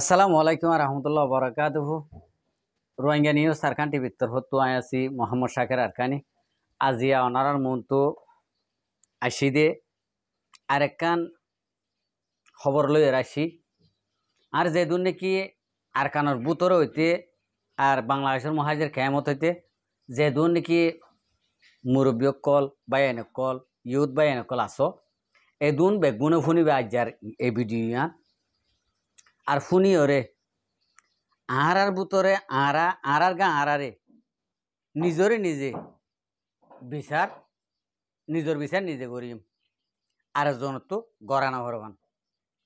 আসসালামু আলাইকুম রহমতুল্লাহ বরকাতহু রোহিঙ্গা নিউজ আরকান টিভির তরফত আয় আছি মোহাম্মদ শাকের আরকানি আজিয়া অনারার তো আসি দে আরেকখান খবর লই আসি আর যেদুন নাকি আরকানোর বুতর হইতে আর বাংলাদেশের মহাজের খেয়ামত হইতে যেদুন নাকি মুরব্বী কল বা কল ইউথ বা কল আস এদুন বেগুনে ফুনিবে আজ্জার এ ভিডিও আর ফুনিও রে আহারার বুতরে আহারা আহারার গা আহারে নিজরে নিজে বিচার নিজের বিচার নিজে করিম আর জন তো গড়ানো ভরবান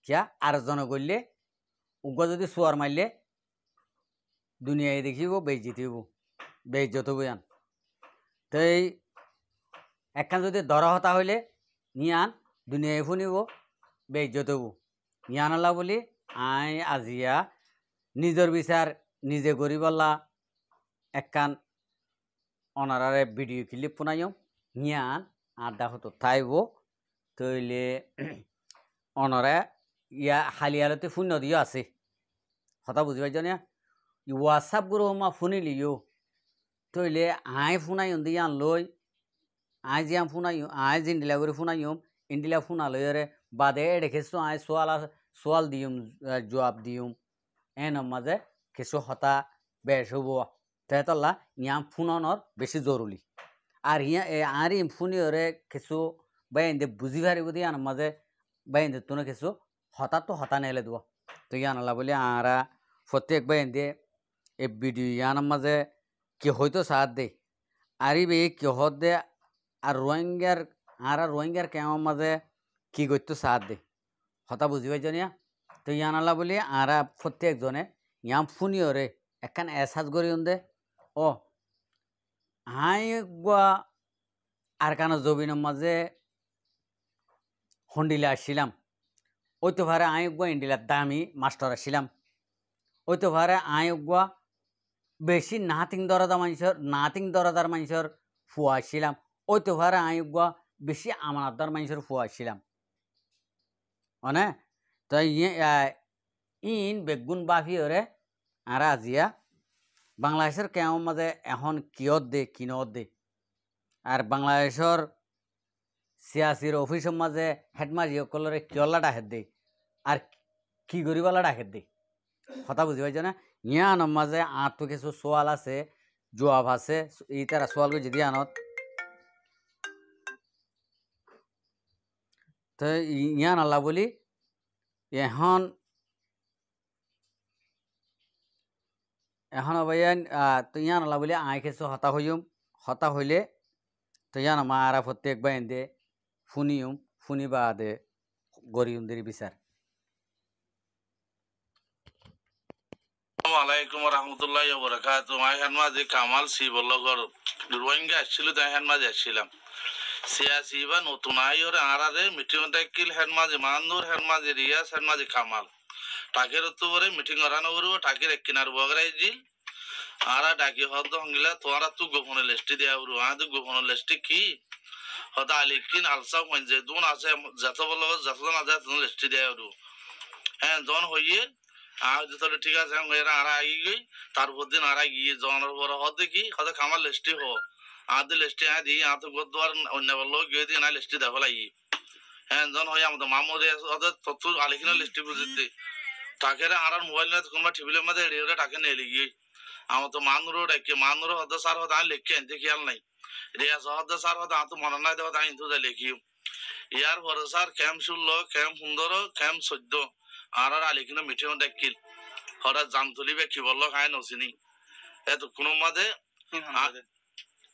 কিয়া আর জন করলে উগ যদি সোয়ার মারলে দুনিয়ায় দেখিব বেজ জিতিব বেজ যত বুঝান তো এই একখান যদি দরহতা হতা হইলে নিয়ান দুনিয়ায় ফুনিব বেজ যত নিয়ানলা বলি আই আজিয়া নিজের বিচার নিজে গরিবলা একখান অনারারে ভিডিও ক্লিপ পুনাইও নিয়ান আড্ডা হতো তাইব তৈলে অনরে ইয়া হালিয়ালতে শূন্য দিও আছে কথা বুঝি পাইছ না হোৱাটছআপ গুৰু মা ফুনিলিও তইলে আই ফুনাইম দি আন লৈ আই যি আম ফুনাইম আই জিন্দিলা কৰি ফোনাইম ইন্দিলা ফুনালৈৰে বাদে দেখেছোঁ আই চোৱালা সোয়াল দিম জবাব দিম en maze কিছু হতা besh হব তেতলা ইয়াম funonor বেশি জরুরি আর ইয়া আর ফুনি ওরে কিছু বাইন দে বুঝি ভারি বুঝি আন মাঝে বাইন দে তুনে কিছু হতা তো হতা নেলে দেব তো ইয়ান বলে আরা প্রত্যেক বাইন দে এ ভিডিও ইয়ান মাঝে কে হয়তো সাহায্য দে আরি বে কি হত দে আর রোহিঙ্গার আরা রোহিঙ্গার কেমন মাঝে কি করতো সাহায্য দে হতা বুঝি পাইজনিয়া তো আলা বলি আরা প্রত্যেকজনে ইয়াম ফুনিয়রে একখান এসাজ করি দে ও হাই গা আর কানো জবিনের মাঝে হন্ডিলে আসছিলাম তো ভারে আই গুয়া ইন্ডিলার দামি মাস্টার আসছিলাম তো ভারে আই গুয়া বেশি নাতিং দরদা মানুষের নাতিং দরদার মানুষের ফুয়া আসছিলাম তো ভারে আই গুয়া বেশি আমানতদার মানুষের ফুয়া আসছিলাম অনে তো ইন বেগুন বাফি ওরে আর আজিয়া বাংলাদেশের কেউ মাঝে এখন কিয়ত দে কিনত দে আর বাংলাদেশের সিয়াসির অফিসের মাঝে হেডমাজিসকলরে লাডা হেদ দে আর কি লাডা হেদ দে কথা বুঝি পাইছ না ইয়া আনম মাঝে আঁতো কিছু সোয়াল আছে জবাব আছে ই তারা সোয়ালগুলো যদি আনত तो यहाँ नाला बोली एहन এখন অবাইন তো ইয়া নলা বলে আয় খেয়েছো হতা হইম হতা হইলে তো ইয়া না মারা প্রত্যেক বাইন দে ফুনিউম ফুনি বা দে গরিউম দেরি বিচার আলাইকুম রহমতুল্লাহ বরাকাত মাই হেনমাজি কামাল সি বল্লগর রোহিঙ্গা আসছিল তাই হেনমাজি আসছিলাম সিয়াসি বা নতুন আই ওরে আড়ারে মিটিং ডাকিল হেনমাজি মান্দুর হেনমাজি রিয়াস হেনমাজি কামাল টাকের উত্তরে মিটিং অরানো করবো টাকের এক কিনার বগরাই জিল আরা ডাকি হদ হঙ্গিলা তোরা তু গোপন লেস্টি দিয়া উরু আ তু গোপন লেস্টি কি হদা আলিকিন আলসা হইন যে দুন আছে যত বল যত না যায় তুন লেস্টি দিয়া উরু হ্যাঁ জন হইয়ে আর তাহলে ঠিক আছে আমি হ্যাঁ, এরা আরা আগিয়ে গই তারপর দিন আরা গিয়ে জনের পর হদে কি হদা খামার লেস্টি হোক আদি লিস্টে আদি আত গদ্দার অন্য বল গিয়ে না লিস্টে দেখো লাগি হ্যাঁ জন হই আমাদের মামুরে ওদের তত্ত্ব আলিখিনা লিস্টে বুঝতে টাকেরা আরার মোবাইল না কোনবা টিভিলে মধ্যে রেডিও টাকে নিয়ে লিগি আমার তো মানুর ডাকে মানুর হদ্দ সার হদ আমি লিখে আনতে খেয়াল নাই রেয়া সহদ সার হদ আত মনে না দেওয়া আমি তো লিখি ইয়ার পরে স্যার ক্যাম ষোল ক্যাম সুন্দর ক্যাম সদ্য আর আর আলিখিনা মিঠেও ডাকিল হঠাৎ জাম তুলিবে কি বললো খায় নসিনি এত কোনো মাঝে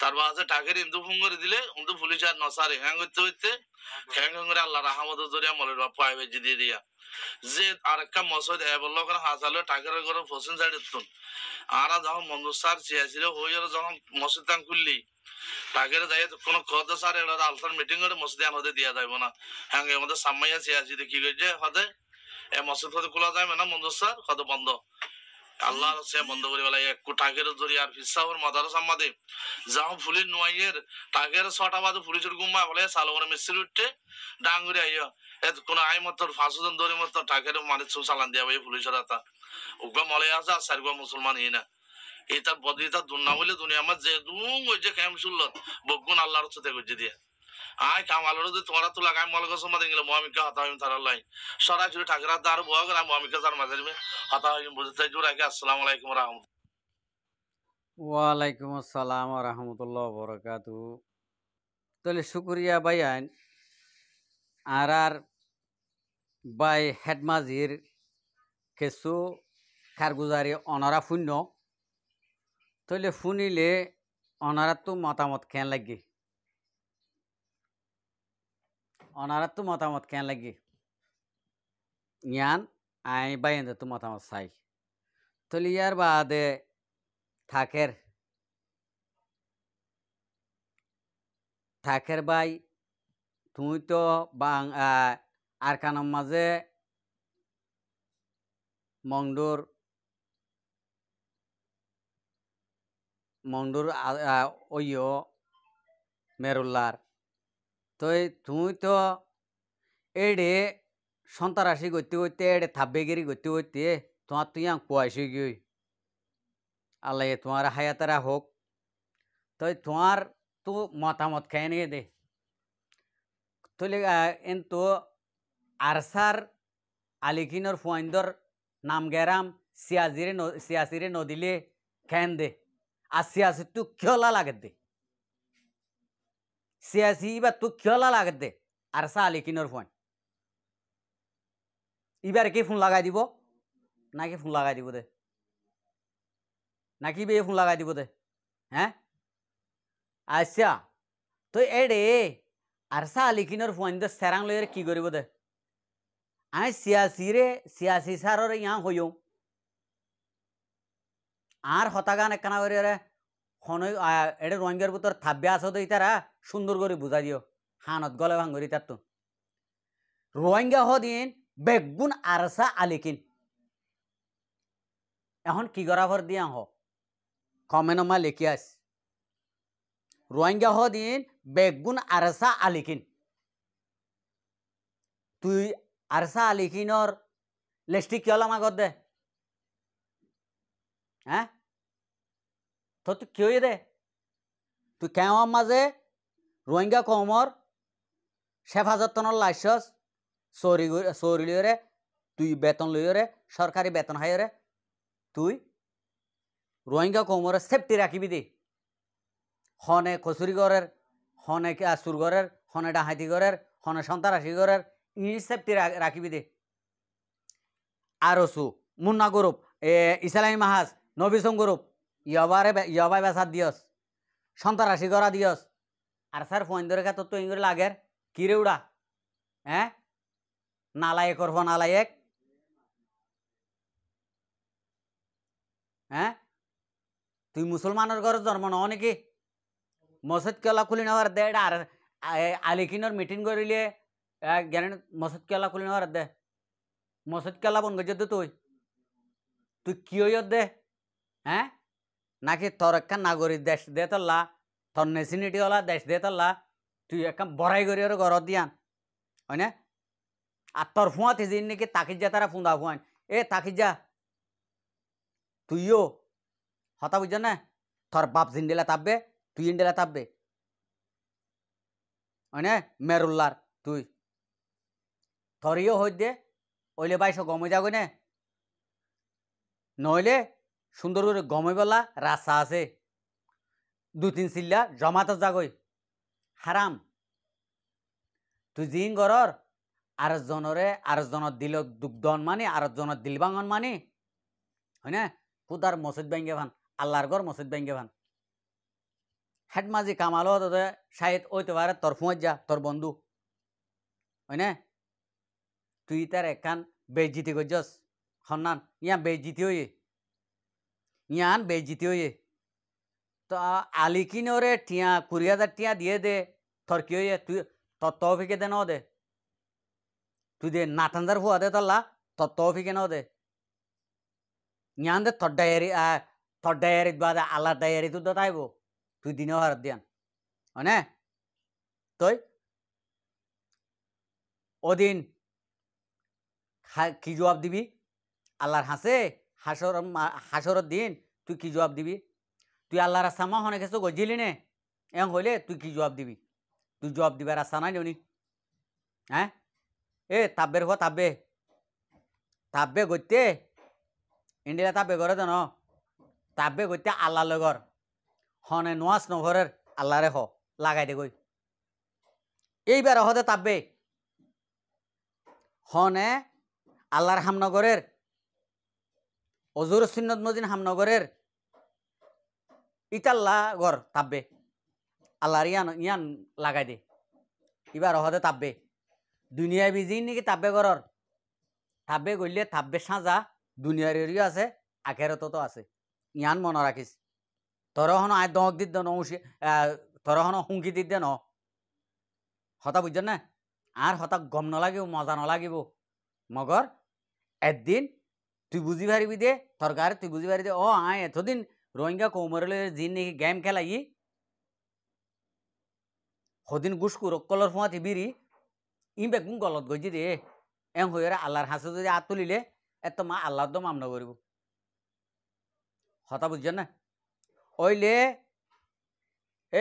তার বাজে টাকের ইন্দু ফোন করে দিলে কিন্তু পুলিশ আর নসারে হ্যাং করতে হইতে হ্যাং হ্যাং করে আল্লাহ রাহামত জরিয়া মলের বাপ পায়ে বেজে দিয়ে দিয়া যে আর একটা মসজিদ এ বললো করে হাসালো টাকের করে ফসিন সাইড উঠতুন আর যখন মঞ্জুর স্যার চেয়েছিল ওই যখন মসজিদ তাং খুললি টাকের যাই কোনো খদ স্যার এটা আলসার মিটিং করে মসজিদে আমাদের দিয়া যাইব না হ্যাঁ আমাদের সাম্মাইয়া চেয়েছিল কি করছে হতে এ মসজিদ হতে খোলা যাবে না মঞ্জুর স্যার হতে বন্ধ আল্লাহ সে বন্ধ করে বেলা একটু টাকের ধরি আর ফিসাহর মাদার সাম্মাদে যাও ফুলির নোয়াইয়ের টাকের ছটা বাজে পুলিশের গুম্মা বলে সালোয়ার মিস্ত্রি উঠতে ডাঙ্গুরি আইয়া এত কোন আই মতর ফাঁসুজন ধরি মতো টাকের মানে সব চালান দিয়া ভাই পুলিশের হাতা উগবা মলে আসা আর সারগুয়া মুসলমান ই না এটার বদলিটা দুর্না বলে দুনিয়া আমার যে দুম ওই যে খেম শুনল বকুন আল্লাহর সাথে গজ্জে দিয়া আয় কামালের যদি তোরা তো লাগাই মলকে সোমা দিন গেলে মহামিকা হতা হইম তারা লাই সরাসরি ঠাকুরা দার বহ গেলাম মহামিকা তার মাঝে হতা হইম বুঝতে জোড়াকে আসসালামু আলাইকুম রহমত ওয়ালাইকুম আসসালাম রহমতুল্লাহ বরকাত তাহলে শুক্রিয়া আইন আর আর বাই হেডমাজির কিছু খারগুজারি অনারা শূন্য তাহলে শুনিলে অনারা তো মতামত কেন লাগে তো মতামত কেন লাগি ইয়ান আই বাইন্দে তো মতামত চাই তলি ইয়ার বাদে থাকের থাকের বাই তুই তো বাং আর কানম মাঝে মংডুর মংডুর ওইও মেরুল্লার তো তুই তো এডে সন্তারাশি করতে করতে এডে থাব্বেগিরি করতে করতে তোমার তুই কুয়াশি গই আল্লাহ তোমার হায়াতারা হোক তো তোমার তো মতামত খেয়ে নিয়ে দে তুলে কিন্তু আরসার আলিকিনর ফুয়াইন্দর নাম গেরাম সিয়াজিরে সিয়াসিরে নদিলে খেন দে আর সিয়াসি তু খেলা লাগে দে সিয়াসি এবার তু খেলা লাগাতে আর সা আলিকিনোর ফোন এবার কি ফোন লাগাই দিব নাকি ফোন লাগাই দিব দে নাকি বে ফোন লাগাই দিব দে হ্যাঁ আচ্ছা তো এডে আর সা আলিকিনোর ফোন দে সেরাং লয়ের কি করিব দে আই সিয়াসি রে সিয়াসি সারর ইয়া হইও আর হতাগান একখানা করে রে হনই এডে রঙ্গের ভিতর থাব্যা আছো তো ইতারা সুন্দর করে বুঝা দিও হানত গলে ভাঙরি তার তো রোহিঙ্গা হদিন বেগুন আরসা আলিকিন এখন কি করাভর দিয়া হ কমেনমা লিখি আস রোহিঙ্গা হদিন বেগুন আরসা আলিকিন তুই আরসা আলিকিনর লেস্টিক কি হলাম আগত দে হ্যাঁ তো তুই কেউ দে তুই কেউ মাঝে রোহিঙ্গা কমর সেফাজতনর লাইসেন্স চৌরি চৌরি লইরে তুই বেতন লইরে সরকারি বেতন হাইরে তুই রোহিঙ্গা কমরের সেফটি রাখিবি দে হনে কচুরিগড়ের হনে চুরগড়ের হনে ডাহাতিগড়ের হনে সন্ত্রাসীগড়ের ই সেফটি রাখিবি দে আর সু মুন্না গ্রুপ ইসলামী মাহাজ নবিসম গ্রুপ ইয়বারে ইয়বাই বেসার দিয়স সন্ত্রাসী গড়া দিয়স আর স্যার ফোন ধরে খা তো ইংরে লাগের কিরে উড়া হ্যাঁ নালায়েক ওর এক হ্যাঁ তুই মুসলমানের ঘরে জন্ম নও নাকি মসজিদ কেলা খুলি নেওয়ার দে এটা আর আলিকিনর মিটিং করিলে জ্ঞান মসজিদ কেলা খুলি নেওয়ার দে মসজিদ কেলা বন গেছে তুই তুই কি দে হ্যাঁ নাকি তরক্কা নাগরিক দেশ দে তোল্লা তোর নেসিনিটি হলা দেশ দে তাল্লা তুই একদম বড়াই করি আর ঘর দিয়ান হয় না আর তোর ফুঁয়া থিজিন নাকি যা তারা ফুঁদা ফুঁয়ান এ যা তুইও হতা বুঝছ না তোর বাপ জিন্ডেলা তাপবে তুই ইন্ডেলা তাপবে হয় না মেরুল্লার তুই থরিও হই দে ওইলে বাইশ গমে যা না নইলে সুন্দর করে গমে বলা রাস্তা আছে দু তিন চিল্লা জমাত যাগৈ হাৰাম তুই জিন গড়ৰ আরেকজনরে আরেকজনের দিল দুগ্ধন মানে আরেকজনের দিল ভাঙন মানে হয়নে খুদার মসজিদ ভেঙে ভান আল্লাহর ঘর মসজিদ ভেঙে ভান হেডমাজি কামালো ততে শাহিদ ওই তোমার তোর ফুঁজ যা তোর বন্ধু হয়নে তুই তার একখান বেজিতি করছস সন্নান ইয়া বেজিতি হইয়ে ইয়ান বেজিতি হইয়ে তো আলিকিন ওরে টিয়া কুড়ি হাজার টিয়া দিয়ে দে তোর কি হইয়া তুই তোর তহফিকে দে ন দে তুই দে নাটানদার হুয়া দে তল্লা তোর তহফিকে ন দে ইয়ান দে তোর ডায়েরি তোর ডায়েরিত বাদে আল্লাহ ডায়েরি তুই দাইব তুই দিনেও হার দিয়ান হ্যাঁ তই ওদিন কি জবাব দিবি আল্লাহর হাসে হাসর হাসরের দিন তুই কি জবাব দিবি তুই আল্লাহ রাস্তা মা হনে গেছো গজিলি নে এম হইলে তুই কি জবাব দিবি তুই জবাব দিবে রাস্তা নাই নি হ্যাঁ এ তাব্বের হো তাব্বে তাব্বে গতে ইন্ডিয়া তাব্বে করে দেন তাব্বে গইতে আল্লাহ লগর হনে নোয়াস নভরের আল্লাহরে হ লাগাই দে গই এইবার হদে তাব্বে হনে আল্লাহর হামনগরের অজুর সিন্নত মদিন হামনগরের ইতাল্লা গর তাববে আল্লাহর ইয়ান ইয়ান লাগাই দে এবার অহদে তাপবে দুনিয়া বিজি নাকি তাপবে গরর তাববে গলিয়ে তাববে সাজা দুনিয়ার এরিও আছে আখেরত তো আছে ইয়ান মনে রাখিস তোর হন আয় দমক দিত ন তোর হন হুমকি দে ন হতা বুঝছ না আর হতা গম নলাগিব মজা নলাগিব মগর একদিন তুই বুঝি পারিবি দে তরকার তুই বুঝি পারিবি দে ও আয় এতদিন রোহিঙ্গা কৌমরলে নাকি গেম ই হদিন গুসকু রক্কলর ফুঁয়া থিবিরি ইম বেগুন গলত গজি দে এং রে আল্লাহর হাসে যদি আত তুলিলে এত মা আল্লাহর তো মামলা করব হতা বুঝছেন না ওইলে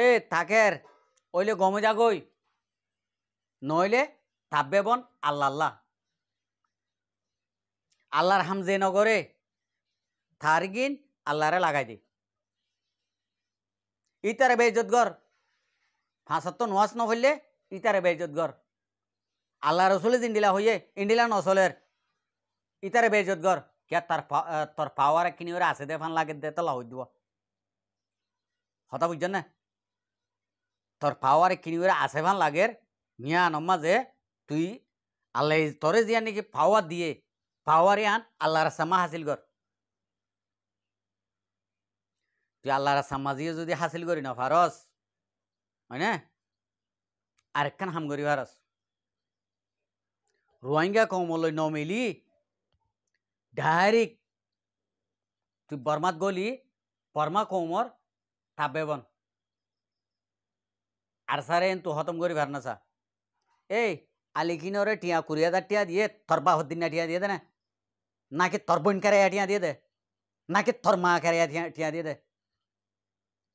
এ থাকের ওইলে গমে যাগই নইলে থাপবে বন আল্লাহ আল্লাহ আল্লাহর হামজে নগরে থারগিন আল্লাহরে লাগাই দিই ইতারে বেজত গর ফাঁসত নোয়াজ নহলে ইতারে বেজত গর আল্লাহ রসুলে জিন্ডিলা হইয়ে ইন্ডিলা নসলের ইতারে বেজত গর কে তার তোর পাওয়ার কিনি ওরা আছে দে ফান লাগে দে তলা হই দিব হতা বুঝছেন না তোর পাওয়ার কিনি ওরা আছে ফান লাগের মিয়া নম্মা যে তুই আল্লাহ তোরে যে নাকি পাওয়ার দিয়ে পাওয়ারে আন আল্লাহর সামা হাসিল কর তুই আল্লাহ রাস্তা মাজিয়ে যদি হাসিল করি না ফারস হয় না আরেকখান হাম করি ফারস রোহিঙ্গা কমলৈ নমিলি ডাইরেক্ট তুই বর্মাত গলি বর্মা কৌমর থাপবে বন আর সারে তু হতম করি ভার না সা আলি আলিকিনরে টিয়া কুড়িয়া দা টিয়া দিয়ে তরবা হদ্দিনা টিয়া দিয়ে দে না নাকি তর বোন কারাইয়া টিয়া দিয়ে দে নাকি তর মা কারাইয়া টিয়া দিয়ে দে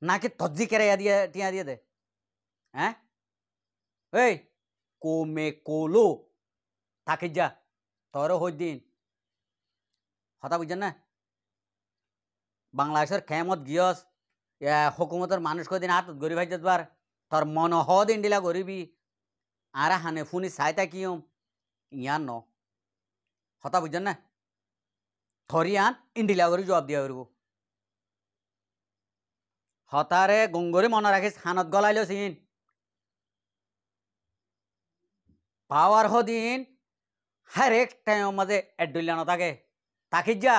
নাকি কি কেড়ে দিয়ে টিয়া দিয়ে দে হ্যাঁ এই কোমে কোলো থাকি যা তোর হই দিন হতা বুঝছেন না বাংলাদেশের খেমত গিয়স হকুমতের মানুষ কদিন হাত গরিব হাই যাবার তোর মন হদ দিলা গরিবি আর হানে ফুনি চাই থাকিও ইয়া ন হতা বুঝছেন না থরি আন ইন্ডিলা করে জবাব দিয়া করবো হতারে গঙ্গরি মনে রাখিস হানত গলাইল সিন পাওয়ার হদিন হ্যার এক টাইম মাঝে এডুলিয়ানো থাকে থাকিস যা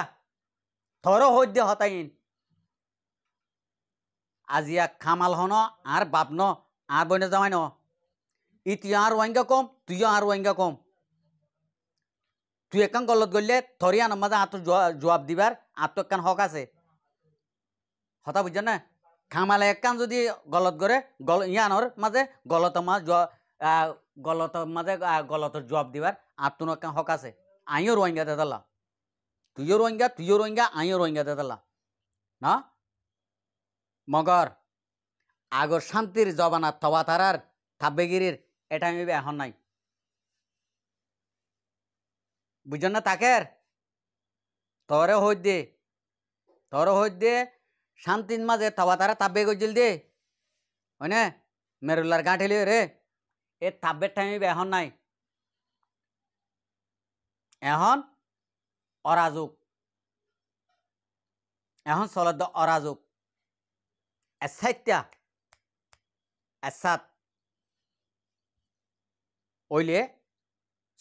থর হদ্য হতাইন আজিয়া খামাল হন আর বাপ ন আর বইনে জামাই ন ইতিয় আর ওয়াঙ্গা কম তুইও আর ওয়াঙ্গা কম তুই একখান গলত গলিলে থরিয়া নামাজে আত জবাব দিবার আত্ম একখান হক আছে হতা বুঝছেন না খামালে একখান যদি গলত করে গল ইয়ানোর মাঝে গলত মাছ গলত মাঝে গলতর জব দিবার আত্মন একখান হক আছে আইও রোহিঙ্গা দেতালা তুইও রোহিঙ্গা তুইও রোহিঙ্গা আইও রোহিঙ্গা দেতালা না মগর আগর শান্তির জবানার থবা তারার থাব্বেগিরির এটা আমি এখন নাই বুঝছেন না তাকের তরে হইত দে তরে হইত দে শান্তির মাঝে তাওয়া তারা তাব্বে গজিল দে হয়নে মেরুলার গা ঠেলি রে এ তাব্বের টাইম এখন নাই এখন অরাজুক এখন চলত অরাজুক এসাইত্যা এসাত ওইলে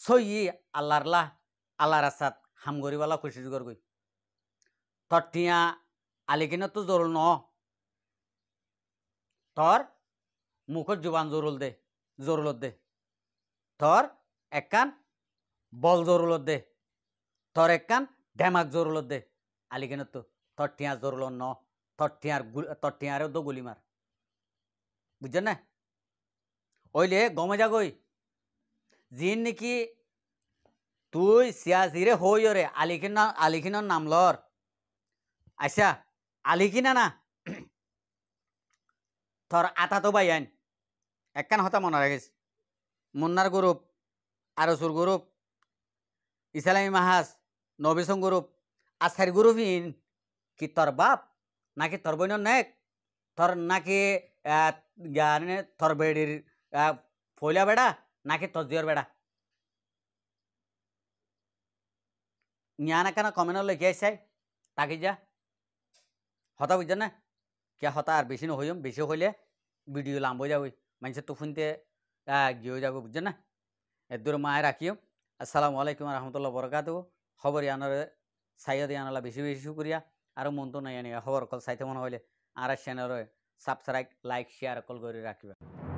সই আল্লাহর লাহ আল্লাহর আসাদ হামগরিওয়ালা খুশি গরগই তটিয়া আলিকিনা তো জরুল ন তর মুখত জোবান জরুল দে জরুলত দে তর একখান বল জরুলত দে তর একখান ডেমাক জরুলত দে আলিকিনা তো তর টিয়া জরুল ন তর টিয়ার তর টিয়ারেও তো গুলিমার বুঝছেন না ওইলে গমে যাগই জিন নাকি তুই সিয়াসিরে হইরে আলিখিন আলিখিনর নাম লর আচ্ছা আলি কিনা না ধর আতা তো বাই আইন একখান হতা মনে রাখিস মুন্নার গ্রুপ আরসুর গ্রুপ ইসলামী মাহাস নবিসং গ্রুপ আসার গ্রুপ ইন কি তোর বাপ নাকি তোর বইন নেক তোর নাকি তোর বেড়ির ফইলা বেড়া নাকি তোর জিয়র বেড়া ഞാൻ അങ്ങനെ കൊമനോ ലഗിയായി তাকে যা হতা বুঝছ না কিয় হতা আর বেশি নহইম বেশি হইলে ভিডিও লাম্বই যাবো মানুষের তো শুনতে গিয়ে যাবো বুঝছ না এদূর মায় রাখি আসসালামু আলাইকুম রহমতুল্লাহ বরকাত খবর ইয়ানোর সাইয়াদ ইয়ানালা বেশি বেশি সুক্রিয়া আর মন তো নাই খবর অকল চাইতে মনে হ'লে আর চ্যানেল সাবস্ক্রাইব লাইক শেয়ার অকল করে রাখবে